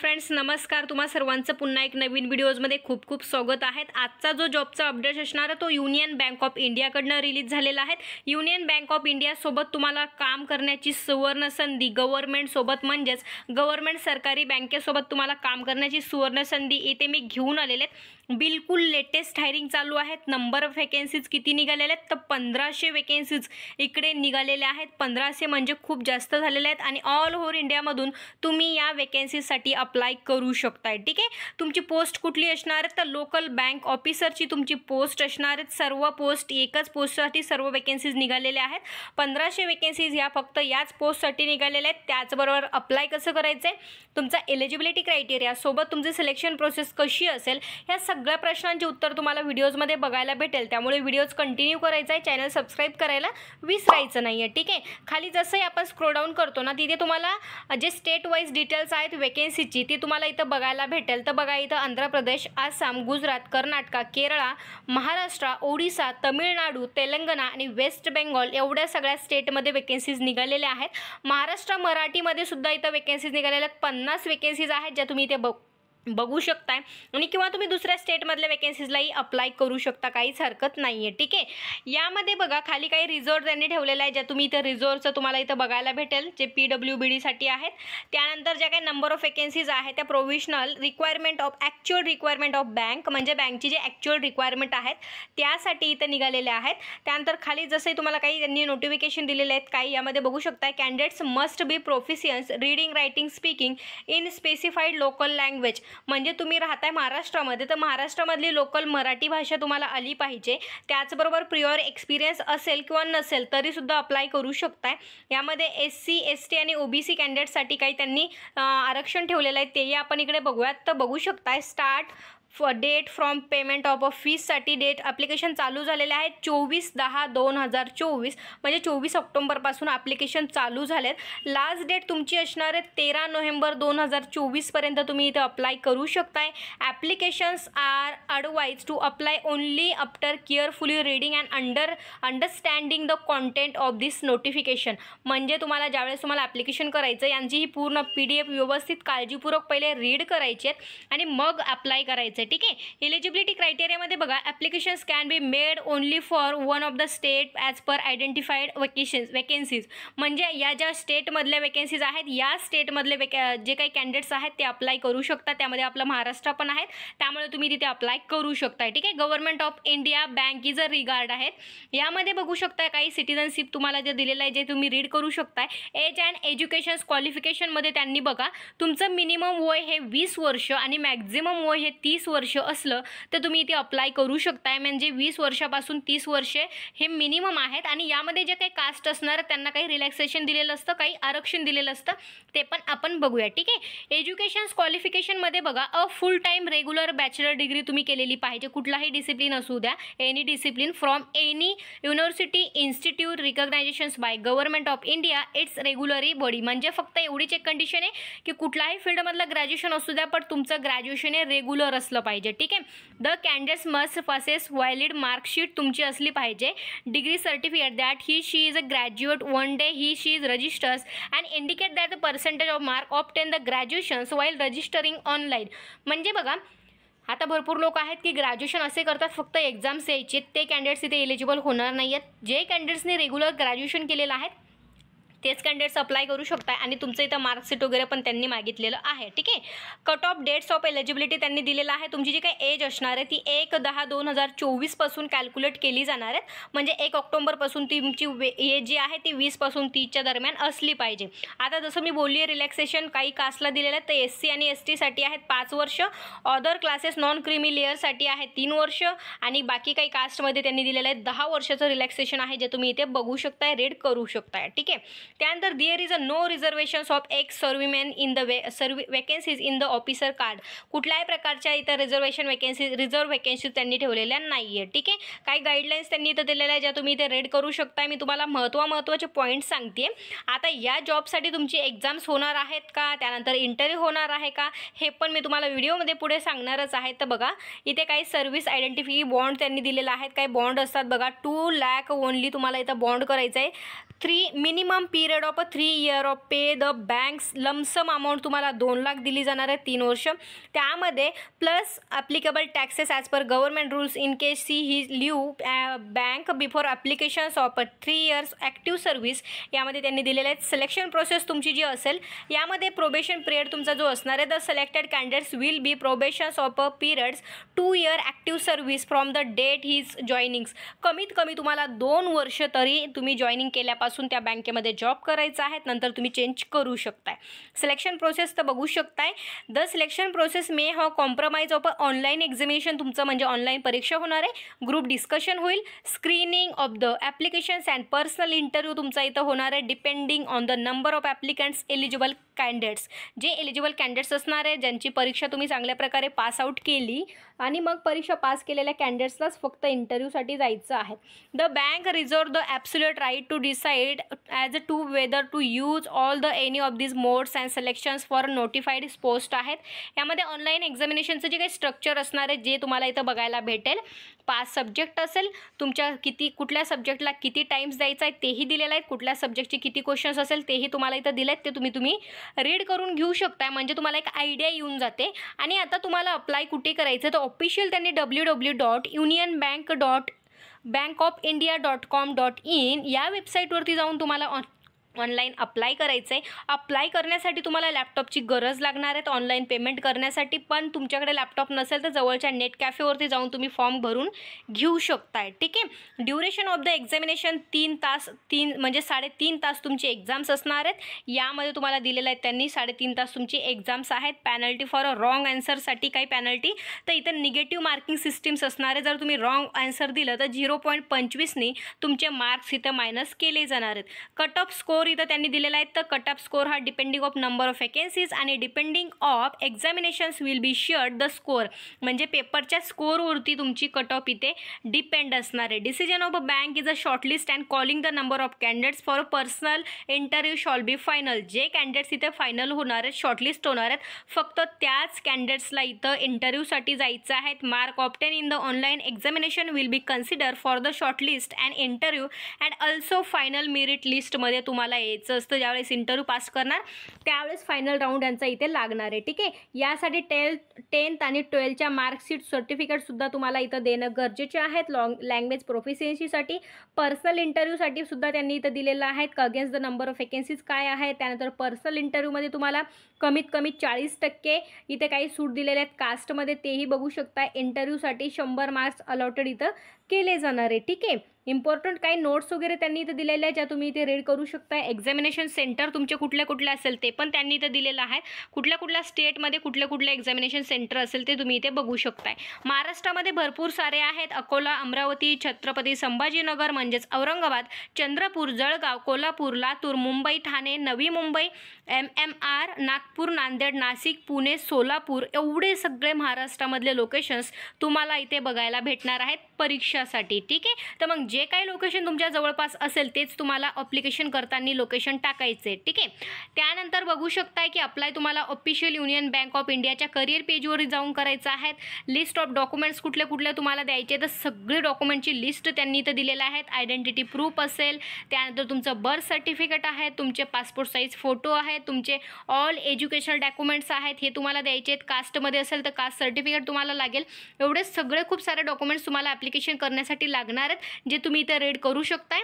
friends नमस्कार तुम्हा सर्वांचं पुन्हा एक नवीन व्हिडिओजमध्ये खूप खूप स्वागत आहे आजचा जो जॉबचा अपडेट असणार आहे तो युनियन बँक ऑफ इंडियाकडनं रिलीज झालेला आहे युनियन बँक ऑफ इंडियासोबत तुम्हाला काम करण्याची सुवर्ण संधी गव्हर्नमेंटसोबत म्हणजेच गव्हर्नमेंट सरकारी बँकेसोबत तुम्हाला काम करण्याची सुवर्ण संधी इथे मी घेऊन आलेले आहेत बिलकुल लेटेस्ट हायरिंग चालू आहेत नंबर ऑफ वेकेन्सीज किती निघालेल्या आहेत तर पंधराशे वेकेन्सीज इकडे निघालेल्या आहेत पंधराशे म्हणजे खूप जास्त झालेल्या आहेत आणि ऑल ओव्हर इंडियामधून तुम्ही या वेकेन्सीजसाठी अप्लाय करू शकताय ठीक आहे तुमची पोस्ट कुठली असणार आहे तर लोकल बँक ऑफिसरची तुमची पोस्ट असणार आहेत सर्व पोस्ट एकच पोस्टसाठी सर्व वेकेन्सीज निघालेल्या आहेत पंधराशे वेकेन्सीज ह्या फक्त याच पोस्टसाठी निघालेल्या आहेत त्याचबरोबर अप्लाय कसं करायचं आहे तुमचा एलिजिबिलिटी क्रायटेरियासोबत सोबत सिलेक्शन प्रोसेस कशी असेल ह्या सगळ्या प्रश्नांची उत्तर तुम्हाला व्हिडिओजमध्ये बघायला भेटेल त्यामुळे व्हिडिओज कंटिन्यू करायचा आहे चॅनल सबस्क्राईब करायला विसरायचं नाही आहे ठीक आहे खाली जसंही आपण स्क्रोडाऊन करतो ना तिथे तुम्हाला जे स्टेट वाईज डिटेल्स आहेत वेकेन्सीची ती तुम्हाला इथं बघायला भेटेल तर बघा इथं आंध्र प्रदेश आसाम गुजरात कर्नाटका केरळ महाराष्ट्र ओडिसा तमिळनाडू तेलंगणा आणि वेस्ट बेंगॉल एवढ्या सगळ्या स्टेटमध्ये वेकेन्सीज निघालेल्या आहेत महाराष्ट्र मराठीमध्ये सुद्धा इथं वेकेन्सीज निघालेल्या आहेत पन्नास वेकेन्सीज आहेत ज्या तुम्ही इथे बघ बघू शकताय आणि किंवा तुम्ही दुसऱ्या स्टेटमधल्या वेकेन्सीजलाही अप्लाय करू शकता काहीच हरकत नाही आहे ठीक आहे यामध्ये बघा खाली काही रिझोर्ट त्यांनी ठेवलेलं आहे ज्या तुम्ही इथं रिझोर्टचं तुम्हाला इथं बघायला भेटेल जे पी डब्ल्यू बी डीसाठी आहेत त्यानंतर ज्या काही नंबर ऑफ वेकेन्सीज आहेत त्या provisional requirement of actual requirement of bank म्हणजे बँकची जे ॲक्च्युअल रिक्वायरमेंट आहेत त्यासाठी इथं निघालेले आहेत त्यानंतर खाली जसे तुम्हाला काही त्यांनी नोटिफिकेशन दिलेले आहेत काही यामध्ये बघू शकता candidates must be proficiency reading writing speaking in specified local language म्हणजे तुम्ही राहताय महाराष्ट्रामध्ये तर महाराष्ट्रामधली लोकल मराठी भाषा तुम्हाला आली पाहिजे त्याचबरोबर प्रिअर एक्सपिरियन्स असेल किंवा नसेल तरीसुद्धा अप्लाय करू शकताय यामध्ये एस सी एस टी आणि ओबीसी कॅन्डिडेटसाठी काही त्यांनी आरक्षण ठेवलेलं आहे तेही आपण इकडे बघूयात तर बघू शकताय स्टार्ट फ date from payment of a फीजसाठी डेट ॲप्लिकेशन चालू झालेले आहे चोवीस दहा दोन हजार चोवीस म्हणजे चोवीस ऑक्टोंबरपासून ॲप्लिकेशन चालू झाले आहेत लास्ट डेट तुमची असणार आहे तेरा नोव्हेंबर दोन हजार चोवीसपर्यंत तुम्ही इथे अप्लाय करू शकताय applications are advised to apply only after carefully reading and under understanding the content of this notification म्हणजे तुम्हाला ज्यावेळेस तुम्हाला ॲप्लिकेशन करायचं यांची ही पूर्ण पी डी एफ व्यवस्थित काळजीपूर्वक पहिले रीड करायची आहेत आणि मग अप्लाय करायचं असते ठीक आहे एलिजिबिलिटी क्रायटेरियामध्ये बघा applications can be made only for one of the state as per identified vacations vacancies म्हणजे या ज्या स्टेटमधल्या वेकेन्सीज आहेत या स्टेटमधले वेके जे काही कॅन्डिडेट्स आहेत ते अप्लाय करू शकता त्यामध्ये आपलं महाराष्ट्र पण आहेत त्यामुळे तुम्ही तिथे अप्लाय करू शकता ठीक आहे government of India bank is a regard आहेत यामध्ये बघू शकता काही सिटीजनशिप तुम्हाला जे दिलेलं आहे जे तुम्ही रीड करू शकताय एज अँड एज्युकेशन क्वालिफिकेशनमध्ये त्यांनी बघा तुमचं मिनिमम वय हे वीस वर्ष आणि मॅक्झिमम वय हे तीस वर्ष वर्ष असलं तर तुम्ही इथे अप्लाय करू शकताय म्हणजे वीस वर्षापासून तीस वर्षे हे मिनिमम आहेत आणि यामध्ये जे काही कास्ट असणार त्यांना काही रिलॅक्सेशन दिलेलं असतं काही आरक्षण दिलेलं असतं ते पण आपण बघूया ठीक आहे एज्युकेशन क्वालिफिकेशनमध्ये बघा a full time regular bachelor degree तुम्ही केलेली पाहिजे कुठलाही डिसिप्लिन असू द्या any discipline from any university institute recognitions by government of India its regulatory body म्हणजे फक्त एवढीच एक कंडिशन आहे की कुठलाही फील्डमधलं ग्रॅज्युएशन असू द्या पण तुमचं ग्रॅज्युएशन हे रेग्युलर असलं पाहिजे ठीक आहे the candidates must possess valid marksheet तुमची असली पाहिजे degree certificate that he she is a graduate one day he she is registers and indicate that the percentage of mark ten the graduation while registering online म्हणजे बघा आता भरपूर लोक आहेत की ग्रॅज्युएशन असे करतात फक्त एक्झाम्स यायचे ते कॅन्डिडेट्स इथे एलिजिबल होणार नाही आहेत जे कॅन्डिडेट्सने रेग्युलर ग्रॅज्युएशन केलेलं आहे तेच कॅन्डिडेट्स अप्लाय करू शकता आणि तुमचं इथं मार्कशीट वगैरे पण त्यांनी मागितलेलं आहे ठीक आहे cut off dates of eligibility त्यांनी दिलेलं आहे तुमची जी काही एज असणार आहे ती एक दहा दोन हजार चोवीसपासून कॅल्क्युलेट केली जाणार आहेत म्हणजे एक ऑक्टोबरपासून तुमची एज जी आहे ती वीसपासून तीसच्या दरम्यान असली पाहिजे आता जसं मी बोलली आहे रिलॅक्सेशन काही कास्टला दिलेलं आहे तर एस सी आणि एस टीसाठी आहेत पाच वर्ष ऑदर क्लासेस नॉन क्रिमी लेअरसाठी आहे तीन वर्ष आणि बाकी काही कास्टमध्ये त्यांनी दिलेलं आहे दहा वर्षाचं रिलॅक्सेशन आहे जे तुम्ही इथे बघू शकताय रेड करू शकताय ठीक आहे त्यानंतर there is a no reservations of ex serviceman in the way service vacancies in the officer card कुठल्याही प्रकारच्या इतर रिझर्वेशन वेकेन्सीज रिझर्व वेकेन्सीज त्यांनी ठेवलेल्या नाही आहे ठीक आहे काही गाईडलाईन्स त्यांनी इथं दिलेल्या आहेत ज्या तुम्ही इथे रेड करू शकता मी तुम्हाला महत्त्वा महत्त्वाचे पॉईंट्स सांगते आता या जॉबसाठी तुमची एक्झाम्स होणार आहेत का त्यानंतर इंटरव्ह्यू होणार आहे का हे पण मी तुम्हाला व्हिडिओमध्ये पुढे सांगणारच आहे तर बघा इथे काही सर्व्हिस आयडेंटिफिकी बॉन्ड त्यांनी दिलेला आहेत काही बॉन्ड असतात बघा टू लॅक ओनली तुम्हाला इथं बॉन्ड करायचं आहे three minimum P period of a three year of pay the banks lump sum amount तुम्हाला दोन लाख दिली जाणार आहे तीन वर्ष त्यामध्ये plus applicable taxes as per government rules in case she he leave bank before applications of a three years active service यामध्ये त्यांनी दिलेले आहेत सिलेक्शन प्रोसेस तुमची जी असेल यामध्ये प्रोबेशन पिरियड तुमचा जो असणार आहे the selected candidates will be probations of a periods two year active service from the date his joinings कमीत कमी तुम्हाला दोन वर्ष तरी तुम्ही जॉईनिंग केल्यापासून त्या बँकेमध्ये जॉब ड्रॉप करायचा आहे नंतर तुम्ही चेंज करू शकताय सिलेक्शन प्रोसेस तर बघू शकताय द सिलेक्शन प्रोसेस मे हा कॉम्प्रोमाइज ऑफ ऑनलाईन एक्झामिनेशन तुमचं म्हणजे ऑनलाईन परीक्षा होणार आहे ग्रुप डिस्कशन होईल screening of the applications and personal interview तुमचा इथं होणार आहे depending on the number of applicants eligible candidates जे एलिजिबल कॅन्डिडेट्स असणार आहे ज्यांची परीक्षा तुम्ही चांगल्या प्रकारे पास आऊट केली आणि मग परीक्षा पास केलेल्या कॅन्डिडेट्सलाच फक्त इंटरव्ह्यूसाठी जायचं आहे the bank reserve the absolute right to decide as a to whether to use all the any of these modes and selections for notified post आहेत यामध्ये ऑनलाईन एक्झामिनेशनचं जे काही स्ट्रक्चर असणार आहे जे तुम्हाला इथं बघायला भेटेल पाच सब्जेक्ट असेल तुमच्या किती कुठल्या सब्जेक्टला किती टाईम्स द्यायचा आहे तेही दिलेलं आहे कुठल्या सब्जेक्टचे किती क्वेश्चन्स असेल तेही तुम्हाला इथं दिले आहेत ते तुम्ही तुम्ही रीड करून घेऊ शकता म्हणजे तुम्हाला एक आयडिया येऊन जाते आणि आता तुम्हाला अप्लाय कुठे करायचं तर ऑफिशियल त्यांनी W W dot union bank dot bank of India dot com dot in या वेबसाईटवरती जाऊन तुम्हाला ऑनलाईन अप्लाय करायचं आहे अप्लाय करण्यासाठी तुम्हाला लॅपटॉपची गरज लागणार आहेत ऑनलाईन पेमेंट करण्यासाठी पण तुमच्याकडे लॅपटॉप नसेल तर जवळच्या नेट कॅफेवरती जाऊन तुम्ही फॉर्म भरून घेऊ शकताय ठीक आहे ड्युरेशन ऑफ द एक्झामिनेशन तीन तास तीन म्हणजे साडेतीन तास तुमचे एक्झाम्स असणार आहेत यामध्ये तुम्हाला दिलेलं आहे त्यांनी साडेतीन तास तुमची एक्झाम्स आहेत पॅनल्टी फॉर अ रॉंग ॲन्सरसाठी काही पॅनल्टी तर इथं निगेटिव्ह मार्किंग सिस्टीम्स असणार आहे जर तुम्ही रॉंग आन्सर दिलं तर झिरो पॉईंट पंचवीसनी तुमचे मार्क्स इथं मायनस केले जाणार आहेत कट ऑफ स्कोर स्कोर इथं त्यांनी दिलेला आहे तर कट ऑफ स्कोर हा depending of number of vacancies आणि depending of examinations will be sure the score म्हणजे पेपरच्या स्कोरवरती तुमची कट ऑफ इथे डिपेंड असणार आहे decision of a bank is a shortlist and calling the number of candidates for a personal interview shall be final जे candidates इथे final होणार आहेत शॉर्टलिस्ट होणार आहेत फक्त त्याच कॅन्डिडेट्सला इथं इंटरव्ह्यूसाठी जायचं आहे mark obtain in the online examination will be consider for the shortlist and interview and also final merit लिस्टमध्ये तुम्हाला तुम्हाला यायचं असतं ज्यावेळेस इंटरव्ह्यू पास करणार त्यावेळेस फायनल राऊंड यांचा इथे लागणार आहे ठीक आहे यासाठी टेल टेन्थ आणि ट्वेल्थच्या मार्कशीट सर्टिफिकेटसुद्धा तुम्हाला इथं देणं गरजेचे आहेत लॉंग लँग्वेज प्रोफिशियन्सीसाठी पर्सनल इंटरव्ह्यूसाठी सुद्धा त्यांनी इथं दिलेलं आहेत against the number of vacancies काय आहे त्यानंतर पर्सनल इंटरव्ह्यूमध्ये तुम्हाला कमीत कमी चाळीस टक्के इथे काही सूट दिलेले आहेत कास्टमध्ये तेही बघू शकता इंटरव्ह्यूसाठी शंभर मार्क्स अलॉटेड इथं केले जाणार आहे ठीक आहे इम्पॉर्टंट काही नोट्स वगैरे त्यांनी इथं दिलेल्या आहेत ज्या तुम्ही इथे रीड करू शकता एक्झामिनेशन सेंटर तुमचे कुठल्या कुठले असेल ते पण त्यांनी इथं दिलेलं आहे कुठल्या कुठल्या स्टेटमध्ये कुठलं कुठले एक्झामिनेशन सेंटर असेल ते तुम्ही इथे बघू शकताय महाराष्ट्रामध्ये भरपूर सारे आहेत अकोला अमरावती छत्रपती संभाजीनगर म्हणजेच Aurangabad Chandrapur Jalgaon Kolhapur Latur Mumbai Thane Navi Mumbai M M R Nagpur Nanded Nashik Pune Solapur एवढे सगळे महाराष्ट्रामधले लोकेशन्स तुम्हाला इथे बघायला भेटणार आहेत परीक्षासाठी ठीक आहे तर मग जे काही लोकेशन तुमच्या जवळपास असेल तेच तुम्हाला अप्लिकेशन करताना लोकेशन टाकायचे ठीक आहे त्यानंतर बघू शकताय की अप्लाय तुम्हाला ऑफिशियल युनियन बँक ऑफ इंडियाच्या करिअर पेजवर जाऊन करायचं आहे लिस्ट ऑफ डॉक्युमेंट्स कुठले कुठले तुम्हाला द्यायचे तर सगळे डॉक्युमेंटची लिस्ट त्यांनी इथं दिलेल्या आहेत आयडेंटिटी प्रूफ असेल त्यानंतर तुमचं बर्थ सर्टिफिकेट आहे तुमचे पासपोर्ट साईज फोटो आहेत तुमचे ऑल एज्युकेशनल डॉक्युमेंट्स आहेत हे तुम्हाला द्यायचे आहेत कास्टमध्ये असेल तर कास्ट सर्टिफिकेट तुम्हाला लागेल एवढे सगळे खूप सारे डॉक्युमेंट्स तुम्हाला ॲप्लिकेशन करण्यासाठी लागणार आहेत जे तुम्ही इथे रेड करू शकताय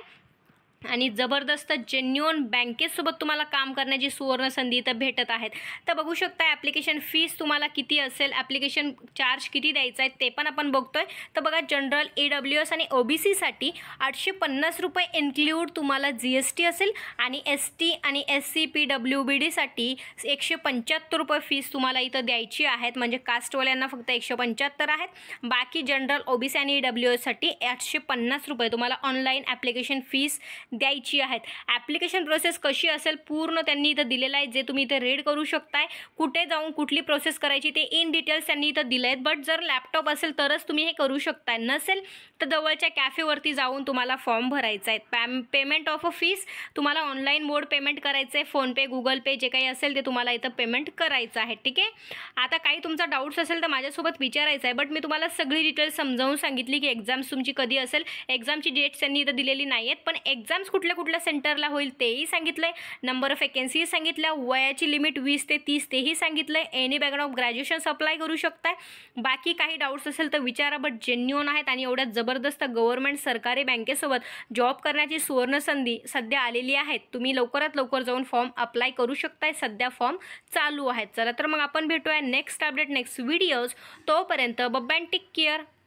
आणि जबरदस्त जेन्युअन बँकेसोबत तुम्हाला काम करण्याची सुवर्ण संधी इथं भेटत आहेत तर बघू शकता ॲप्लिकेशन फीस तुम्हाला किती असेल ॲप्लिकेशन चार्ज किती द्यायचा आहे ते पण आपण बघतोय तर बघा जनरल ए डब्ल्यू एस आणि ओ बी सीसाठी आठशे पन्नास रुपये इन्क्ल्यूड तुम्हाला जी एस टी असेल आणि एस टी आणि S C P W B डीसाठी एकशे पंच्याहत्तर रुपये फीस तुम्हाला इथं द्यायची आहेत म्हणजे कास्टवाल्यांना फक्त एकशे पंच्याहत्तर आहेत बाकी जनरल ओ बी सी आणि ई डब्ल्यू एससाठी आठशे पन्नास रुपये तुम्हाला ऑनलाईन ॲप्लिकेशन फीस द्यायची आहेत ॲप्लिकेशन प्रोसेस कशी असेल पूर्ण त्यांनी इथं दिलेलं आहे जे तुम्ही इथं रेड करू शकताय कुठे जाऊन कुठली प्रोसेस करायची ते इन डिटेल्स त्यांनी इथं दिले आहेत बट जर लॅपटॉप असेल तरच तुम्ही हे करू शकताय नसेल तर जवळच्या कॅफेवरती जाऊन तुम्हाला फॉर्म भरायचा आहे पॅम पेमेंट ऑफ अ फीस तुम्हाला ऑनलाईन मोड पेमेंट करायचं आहे फोनपे गुगल पे जे काही असेल ते तुम्हाला इथं पेमेंट करायचं आहे ठीक आहे आता काही तुमचा डाऊट्स असेल तर माझ्यासोबत विचारायचं आहे बट मी तुम्हाला सगळी डिटेल्स समजावून सांगितली की एक्झाम्स तुमची कधी असेल एक्झामची डेट्स त्यांनी इथं दिलेली नाही आहेत पण एक्झाम एक्झाम्स कुठल्या कुठल्या सेंटरला होईल तेही सांगितलं आहे नंबर ऑफ वेकन्सीही सांगितल्या वयाची लिमिट वीस ते तीस तेही सांगितलं आहे any background of graduations apply करू शकताय बाकी काही डाऊट्स असेल तर विचारा बट जेन्युअन आहेत आणि एवढ्या जबरदस्त गव्हर्नमेंट सरकारी बँकेसोबत जॉब करण्याची सुवर्णसंधी सध्या आलेली आहे तुम्ही लवकरात लवकर जाऊन फॉर्म अप्लाय करू शकताय सध्या फॉर्म चालू आहेत चला तर मग आपण भेटूया नेक्स्ट अपडेट नेक्स्ट व्हिडिओज तोपर्यंत बब्बँटिक केअर